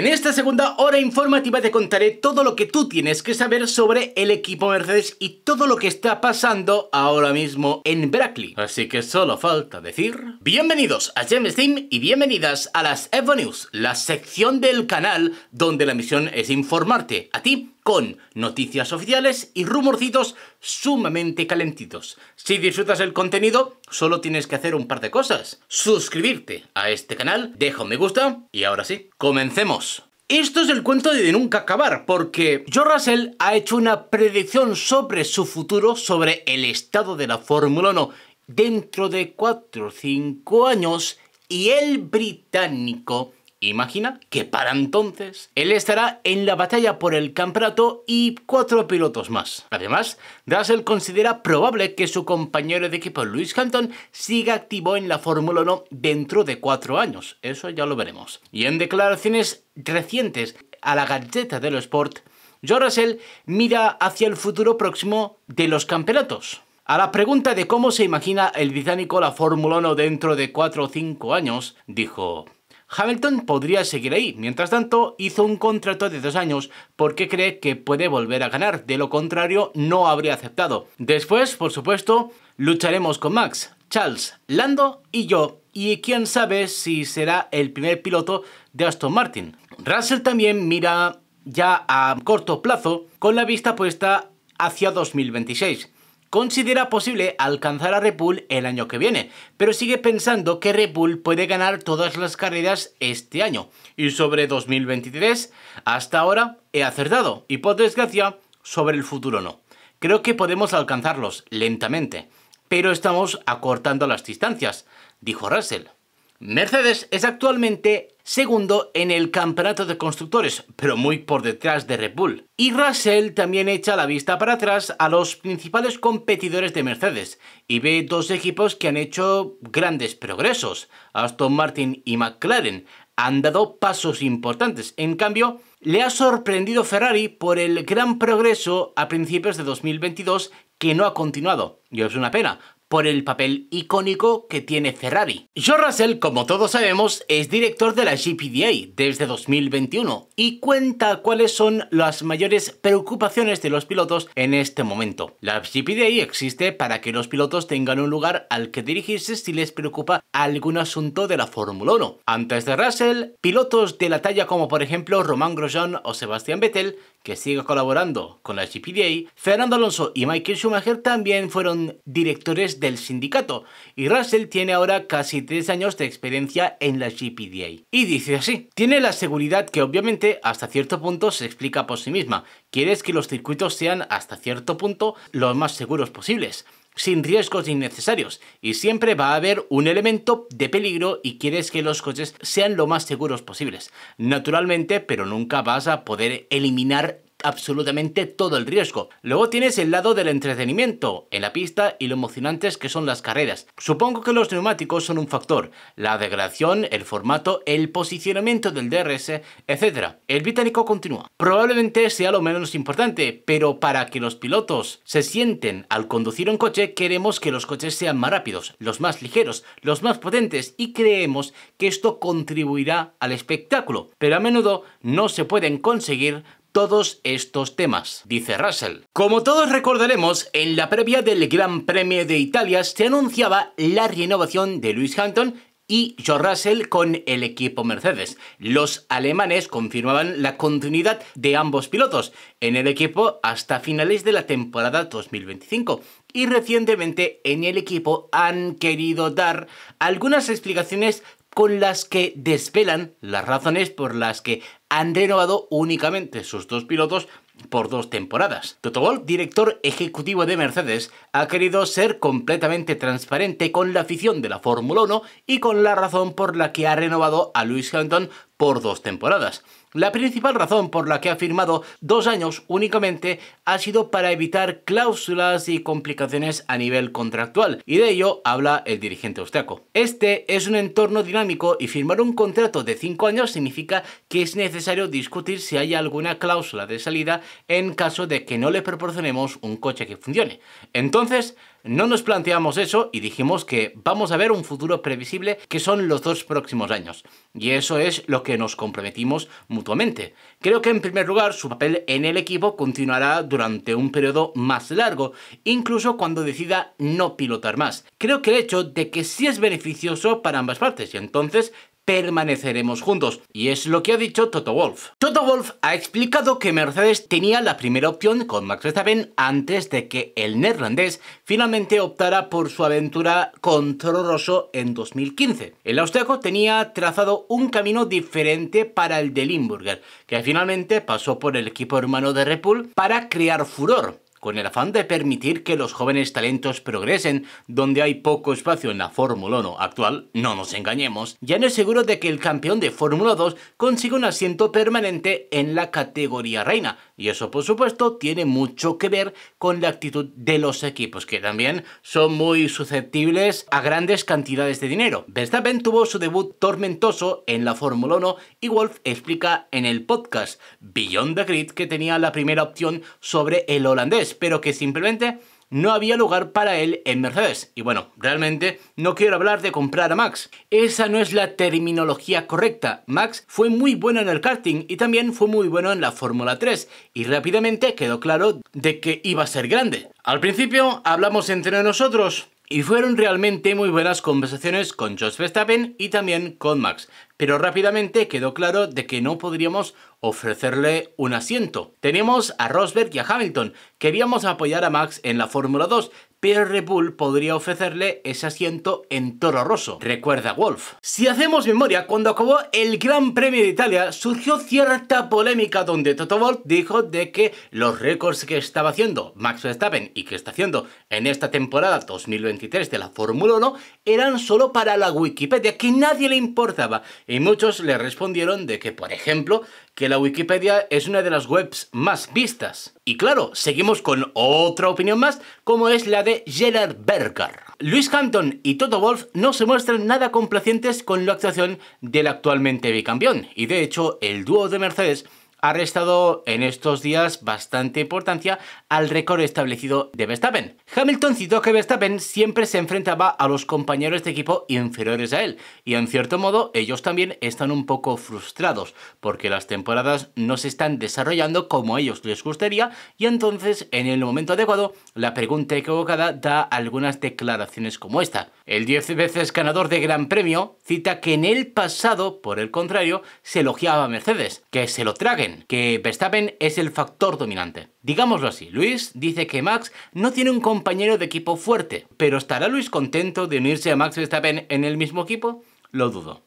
En esta segunda hora informativa te contaré todo lo que tú tienes que saber sobre el equipo Mercedes y todo lo que está pasando ahora mismo en Brackley. Así que solo falta decir... Bienvenidos a James Team y bienvenidas a las Evo News, la sección del canal donde la misión es informarte a ti con noticias oficiales y rumorcitos sumamente calentitos. Si disfrutas el contenido, solo tienes que hacer un par de cosas. Suscribirte a este canal, deja un me gusta y ahora sí, comencemos. Esto es el cuento de nunca acabar, porque Joe Russell ha hecho una predicción sobre su futuro, sobre el estado de la Fórmula 1 dentro de 4 o 5 años, y el británico Imagina que para entonces él estará en la batalla por el campeonato y cuatro pilotos más. Además, Russell considera probable que su compañero de equipo Lewis Hampton, siga activo en la Fórmula 1 dentro de cuatro años. Eso ya lo veremos. Y en declaraciones recientes a la Gazzetta dello Sport, George Russell mira hacia el futuro próximo de los campeonatos. A la pregunta de cómo se imagina el británico la Fórmula 1 dentro de cuatro o cinco años, dijo... Hamilton podría seguir ahí. Mientras tanto, hizo un contrato de dos años porque cree que puede volver a ganar, de lo contrario no habría aceptado. Después, por supuesto, lucharemos con Max, Charles, Lando y yo y quién sabe si será el primer piloto de Aston Martin. Russell también mira ya a corto plazo con la vista puesta hacia 2026 considera posible alcanzar a Red Bull el año que viene, pero sigue pensando que Red Bull puede ganar todas las carreras este año. Y sobre 2023, hasta ahora he acertado, y por desgracia, sobre el futuro no. Creo que podemos alcanzarlos lentamente, pero estamos acortando las distancias, dijo Russell. Mercedes es actualmente segundo en el campeonato de constructores, pero muy por detrás de Red Bull. Y Russell también echa la vista para atrás a los principales competidores de Mercedes y ve dos equipos que han hecho grandes progresos, Aston Martin y McLaren, han dado pasos importantes. En cambio, le ha sorprendido Ferrari por el gran progreso a principios de 2022 que no ha continuado. Y es una pena, por el papel icónico que tiene Ferrari. George Russell, como todos sabemos, es director de la GPDA desde 2021 y cuenta cuáles son las mayores preocupaciones de los pilotos en este momento. La GPDA existe para que los pilotos tengan un lugar al que dirigirse si les preocupa algún asunto de la Fórmula 1. Antes de Russell, pilotos de la talla como por ejemplo Román Grosjean o Sebastián Vettel que siga colaborando con la GPDA, Fernando Alonso y Michael Schumacher también fueron directores del sindicato y Russell tiene ahora casi tres años de experiencia en la GPDA. Y dice así, tiene la seguridad que obviamente hasta cierto punto se explica por sí misma, quieres que los circuitos sean hasta cierto punto los más seguros posibles sin riesgos innecesarios y siempre va a haber un elemento de peligro y quieres que los coches sean lo más seguros posibles. Naturalmente, pero nunca vas a poder eliminar absolutamente todo el riesgo. Luego tienes el lado del entretenimiento en la pista y lo emocionantes que son las carreras. Supongo que los neumáticos son un factor, la degradación, el formato, el posicionamiento del DRS, etc. El británico continúa. Probablemente sea lo menos importante, pero para que los pilotos se sienten al conducir un coche queremos que los coches sean más rápidos, los más ligeros, los más potentes y creemos que esto contribuirá al espectáculo, pero a menudo no se pueden conseguir todos estos temas, dice Russell. Como todos recordaremos, en la previa del Gran Premio de Italia se anunciaba la renovación de Lewis Hampton y George Russell con el equipo Mercedes. Los alemanes confirmaban la continuidad de ambos pilotos en el equipo hasta finales de la temporada 2025 y recientemente en el equipo han querido dar algunas explicaciones con las que desvelan las razones por las que han renovado únicamente sus dos pilotos por dos temporadas. Toto Wolff, director ejecutivo de Mercedes, ha querido ser completamente transparente con la afición de la Fórmula 1 y con la razón por la que ha renovado a Lewis Hamilton por dos temporadas. La principal razón por la que ha firmado dos años únicamente ha sido para evitar cláusulas y complicaciones a nivel contractual, y de ello habla el dirigente austriaco. Este es un entorno dinámico y firmar un contrato de cinco años significa que es necesario discutir si hay alguna cláusula de salida en caso de que no le proporcionemos un coche que funcione. Entonces, no nos planteamos eso y dijimos que vamos a ver un futuro previsible que son los dos próximos años. Y eso es lo que nos comprometimos mutuamente. Creo que en primer lugar su papel en el equipo continuará durante un periodo más largo, incluso cuando decida no pilotar más. Creo que el hecho de que sí es beneficioso para ambas partes y entonces permaneceremos juntos. Y es lo que ha dicho Toto Wolf. Toto Wolf ha explicado que Mercedes tenía la primera opción con Max Verstappen antes de que el neerlandés finalmente optara por su aventura con Toro Rosso en 2015. El austriaco tenía trazado un camino diferente para el de Limburger, que finalmente pasó por el equipo hermano de Red Bull para crear furor con el afán de permitir que los jóvenes talentos progresen donde hay poco espacio en la Fórmula 1 actual, no nos engañemos, ya no es seguro de que el campeón de Fórmula 2 consiga un asiento permanente en la categoría reina, y eso por supuesto tiene mucho que ver con la actitud de los equipos, que también son muy susceptibles a grandes cantidades de dinero. Verstappen tuvo su debut tormentoso en la Fórmula 1 y Wolf explica en el podcast Beyond the Grid que tenía la primera opción sobre el holandés, pero que simplemente no había lugar para él en Mercedes. Y bueno, realmente no quiero hablar de comprar a Max. Esa no es la terminología correcta. Max fue muy bueno en el karting y también fue muy bueno en la Fórmula 3 y rápidamente quedó claro de que iba a ser grande. Al principio hablamos entre nosotros y fueron realmente muy buenas conversaciones con Josh Verstappen y también con Max, pero rápidamente quedó claro de que no podríamos ofrecerle un asiento. Teníamos a Rosberg y a Hamilton, queríamos apoyar a Max en la Fórmula 2, Pierre Bull podría ofrecerle ese asiento en Toro Rosso, recuerda Wolf. Si hacemos memoria, cuando acabó el Gran Premio de Italia surgió cierta polémica donde Toto Wolf dijo de que los récords que estaba haciendo Max Verstappen y que está haciendo en esta temporada 2023 de la Fórmula 1 eran solo para la Wikipedia, que nadie le importaba. Y muchos le respondieron de que, por ejemplo, que la Wikipedia es una de las webs más vistas. Y claro, seguimos con otra opinión más, como es la de Gerard Berger. Luis Hampton y Toto Wolf no se muestran nada complacientes con la actuación del actualmente bicampeón, y de hecho el dúo de Mercedes ha restado en estos días bastante importancia al récord establecido de Verstappen. Hamilton citó que Verstappen siempre se enfrentaba a los compañeros de equipo inferiores a él, y en cierto modo ellos también están un poco frustrados, porque las temporadas no se están desarrollando como a ellos les gustaría, y entonces en el momento adecuado, la pregunta equivocada da algunas declaraciones como esta. El 10 veces ganador de Gran Premio cita que en el pasado, por el contrario, se elogiaba a Mercedes, que se lo traguen que Verstappen es el factor dominante. Digámoslo así, Luis dice que Max no tiene un compañero de equipo fuerte, pero ¿estará Luis contento de unirse a Max Verstappen en el mismo equipo? Lo dudo.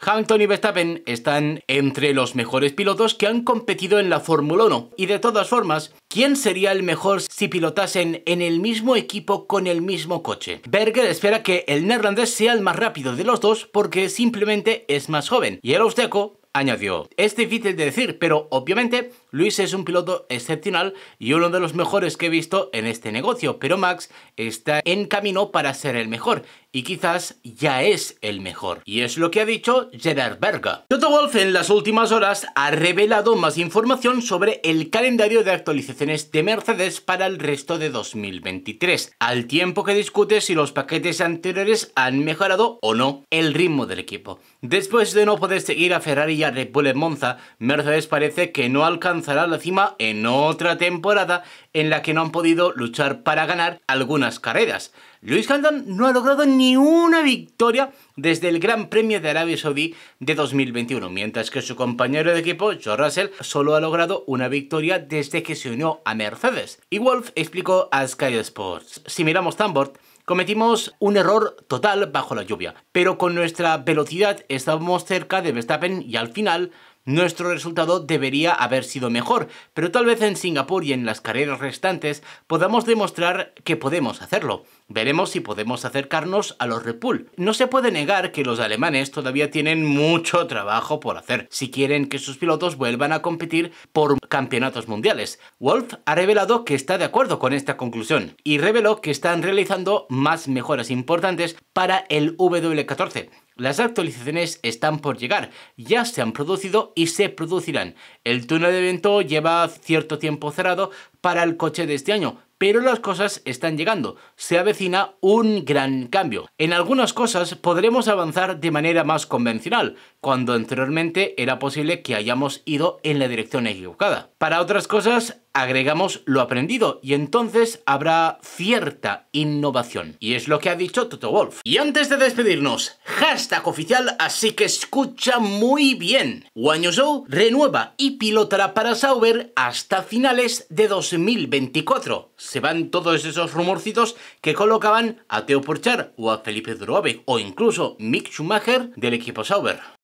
Hamilton y Verstappen están entre los mejores pilotos que han competido en la Fórmula 1. Y de todas formas, ¿quién sería el mejor si pilotasen en el mismo equipo con el mismo coche? Berger espera que el neerlandés sea el más rápido de los dos porque simplemente es más joven y el austriaco añadió, es difícil de decir, pero obviamente Luis es un piloto excepcional y uno de los mejores que he visto en este negocio, pero Max está en camino para ser el mejor y quizás ya es el mejor. Y es lo que ha dicho Gerard Berga. Toto Wolf en las últimas horas ha revelado más información sobre el calendario de actualizaciones de Mercedes para el resto de 2023, al tiempo que discute si los paquetes anteriores han mejorado o no el ritmo del equipo. Después de no poder seguir a Ferrari y a Red Bull en Monza, Mercedes parece que no alcanzará la cima en otra temporada en la que no han podido luchar para ganar algunas carreras. Luis Hamilton no ha logrado ni una victoria desde el Gran Premio de Arabia Saudí de 2021, mientras que su compañero de equipo, Joe Russell, solo ha logrado una victoria desde que se unió a Mercedes. Y Wolf explicó a Sky Sports, si miramos Tambor, Cometimos un error total bajo la lluvia, pero con nuestra velocidad estábamos cerca de Verstappen y al final nuestro resultado debería haber sido mejor, pero tal vez en Singapur y en las carreras restantes podamos demostrar que podemos hacerlo. Veremos si podemos acercarnos a los Repul. No se puede negar que los alemanes todavía tienen mucho trabajo por hacer si quieren que sus pilotos vuelvan a competir por campeonatos mundiales. Wolf ha revelado que está de acuerdo con esta conclusión y reveló que están realizando más mejoras importantes para el W14. Las actualizaciones están por llegar, ya se han producido y se producirán. El túnel de evento lleva cierto tiempo cerrado, para el coche de este año, pero las cosas están llegando. Se avecina un gran cambio. En algunas cosas podremos avanzar de manera más convencional, cuando anteriormente era posible que hayamos ido en la dirección equivocada. Para otras cosas agregamos lo aprendido y entonces habrá cierta innovación. Y es lo que ha dicho Toto Wolf. Y antes de despedirnos, hashtag oficial, así que escucha muy bien. o renueva y pilotará para Sauber hasta finales de 2020. 2024. Se van todos esos rumorcitos que colocaban a Teo Porchar o a Felipe Durobe o incluso Mick Schumacher del equipo Sauber.